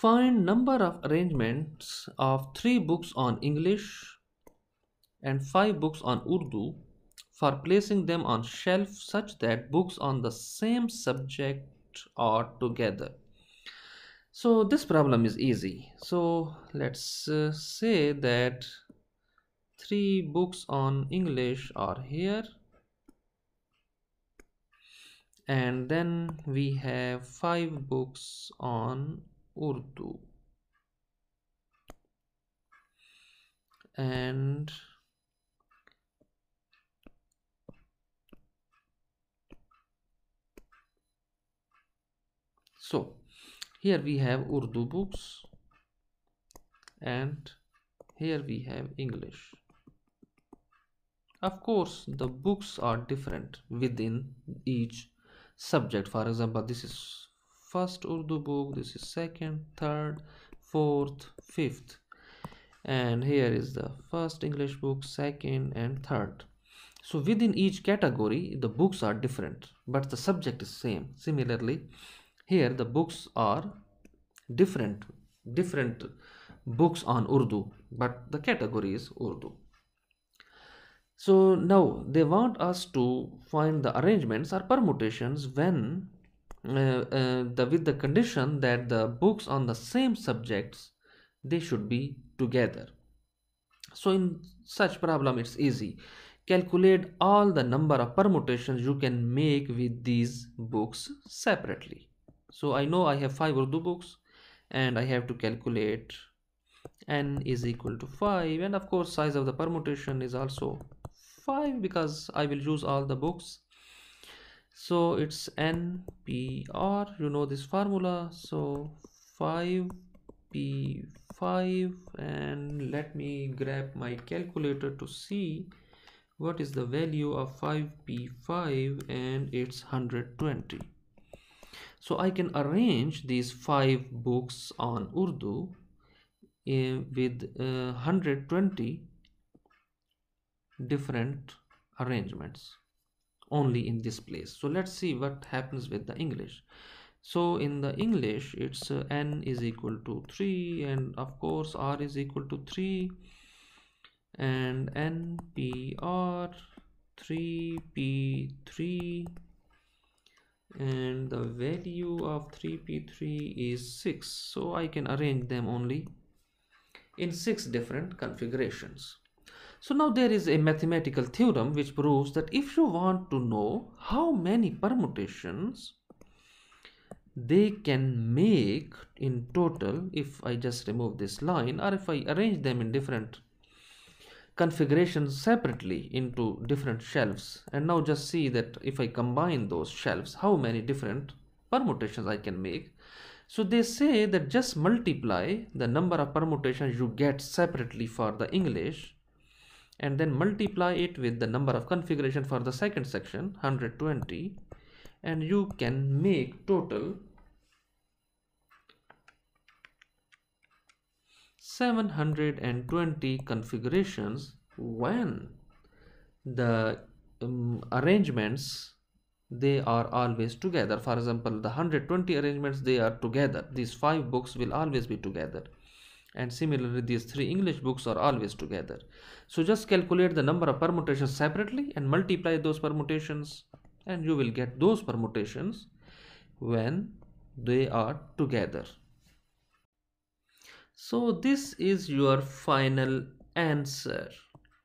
Find number of arrangements of three books on English and five books on Urdu for placing them on shelf such that books on the same subject are together. So this problem is easy. So let's uh, say that three books on English are here and then we have five books on Urdu and so here we have Urdu books and here we have English of course the books are different within each subject for example this is first Urdu book this is second third fourth fifth and here is the first English book second and third so within each category the books are different but the subject is same similarly here the books are different different books on Urdu but the category is Urdu so now they want us to find the arrangements or permutations when uh, uh, the, with the condition that the books on the same subjects they should be together. So in such problem it's easy. Calculate all the number of permutations you can make with these books separately. So I know I have 5 Urdu books and I have to calculate n is equal to 5 and of course size of the permutation is also 5 because I will use all the books so it's NPR you know this formula so 5p5 and let me grab my calculator to see what is the value of 5p5 and it's 120 so I can arrange these five books on Urdu uh, with uh, eh, 120 different arrangements only in this place so let's see what happens with the english so in the english it's uh, n is equal to 3 and of course r is equal to 3 and npr 3p3 and the value of 3p3 is 6 so i can arrange them only in six different configurations so now there is a mathematical theorem which proves that if you want to know how many permutations they can make in total if I just remove this line or if I arrange them in different configurations separately into different shelves and now just see that if I combine those shelves how many different permutations I can make so they say that just multiply the number of permutations you get separately for the English and then multiply it with the number of configuration for the second section 120 and you can make total 720 configurations when the um, arrangements they are always together for example the 120 arrangements they are together these five books will always be together and similarly these three English books are always together. So just calculate the number of permutations separately and multiply those permutations and you will get those permutations when they are together. So this is your final answer.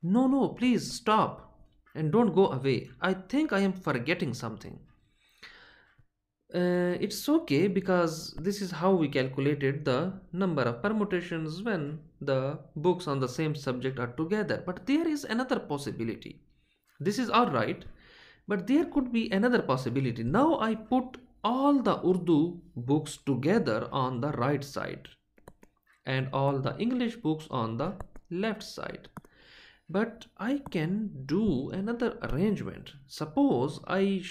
No, no, please stop and don't go away. I think I am forgetting something. Uh, it's okay because this is how we calculated the number of permutations when the books on the same subject are together. But there is another possibility. This is alright, but there could be another possibility. Now I put all the Urdu books together on the right side and all the English books on the left side. But I can do another arrangement. Suppose I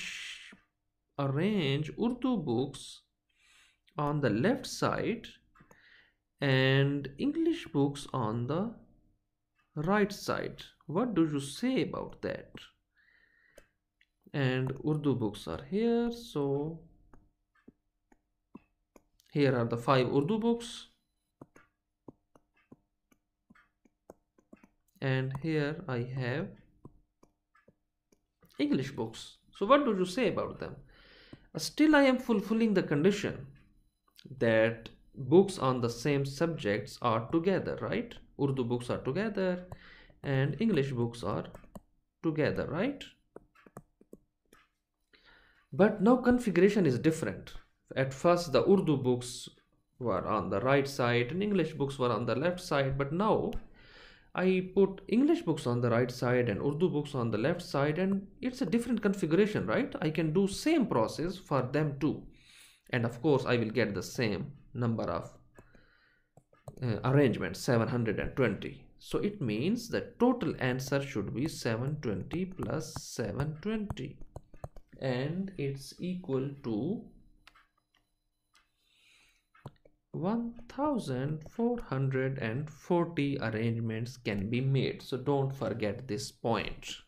arrange Urdu books on the left side and English books on the right side. What do you say about that? And Urdu books are here. So here are the five Urdu books. And here I have English books. So what do you say about them? still I am fulfilling the condition that books on the same subjects are together, right? Urdu books are together and English books are together, right? But now configuration is different. At first the Urdu books were on the right side and English books were on the left side, but now I put English books on the right side and Urdu books on the left side and it's a different configuration, right? I can do same process for them too. And of course, I will get the same number of uh, arrangements, 720. So it means the total answer should be 720 plus 720 and it's equal to 1440 arrangements can be made so don't forget this point